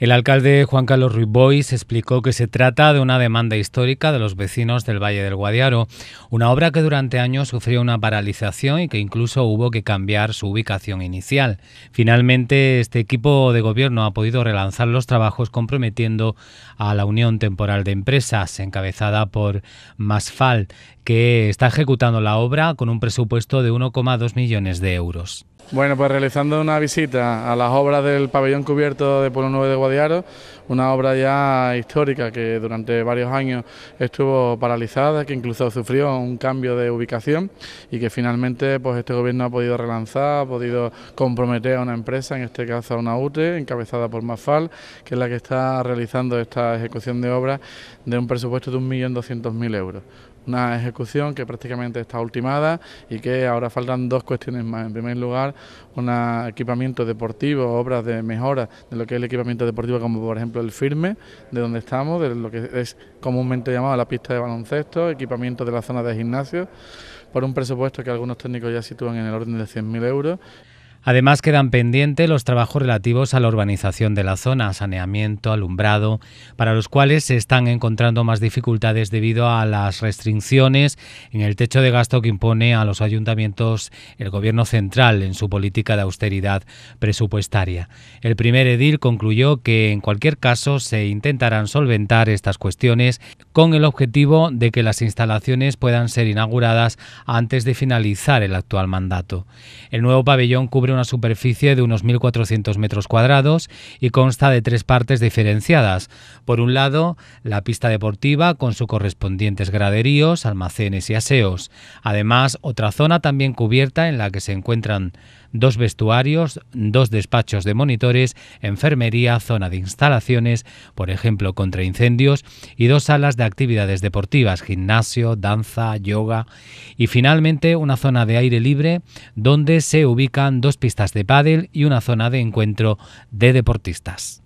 El alcalde Juan Carlos Ruiz explicó que se trata de una demanda histórica de los vecinos del Valle del Guadiaro, una obra que durante años sufrió una paralización y que incluso hubo que cambiar su ubicación inicial. Finalmente, este equipo de gobierno ha podido relanzar los trabajos comprometiendo a la Unión Temporal de Empresas, encabezada por Masfal, que está ejecutando la obra con un presupuesto de 1,2 millones de euros. Bueno, pues realizando una visita a las obras del pabellón cubierto de Polo 9 de Guadiaro, una obra ya histórica que durante varios años estuvo paralizada, que incluso sufrió un cambio de ubicación y que finalmente pues este gobierno ha podido relanzar, ha podido comprometer a una empresa, en este caso a una UTE, encabezada por Mafal, que es la que está realizando esta ejecución de obras de un presupuesto de 1.200.000 euros una ejecución que prácticamente está ultimada y que ahora faltan dos cuestiones más. En primer lugar, un equipamiento deportivo, obras de mejora de lo que es el equipamiento deportivo, como por ejemplo el firme, de donde estamos, de lo que es comúnmente llamado la pista de baloncesto, equipamiento de la zona de gimnasio, por un presupuesto que algunos técnicos ya sitúan en el orden de 100.000 euros. Además quedan pendientes los trabajos relativos a la urbanización de la zona, saneamiento, alumbrado, para los cuales se están encontrando más dificultades debido a las restricciones en el techo de gasto que impone a los ayuntamientos el gobierno central en su política de austeridad presupuestaria. El primer edil concluyó que en cualquier caso se intentarán solventar estas cuestiones con el objetivo de que las instalaciones puedan ser inauguradas antes de finalizar el actual mandato. El nuevo pabellón cubre una superficie de unos 1.400 metros cuadrados y consta de tres partes diferenciadas. Por un lado, la pista deportiva con sus correspondientes graderíos, almacenes y aseos. Además, otra zona también cubierta en la que se encuentran dos vestuarios, dos despachos de monitores, enfermería, zona de instalaciones, por ejemplo contra incendios, y dos salas de actividades deportivas, gimnasio, danza, yoga, y finalmente una zona de aire libre donde se ubican dos pistas de pádel y una zona de encuentro de deportistas.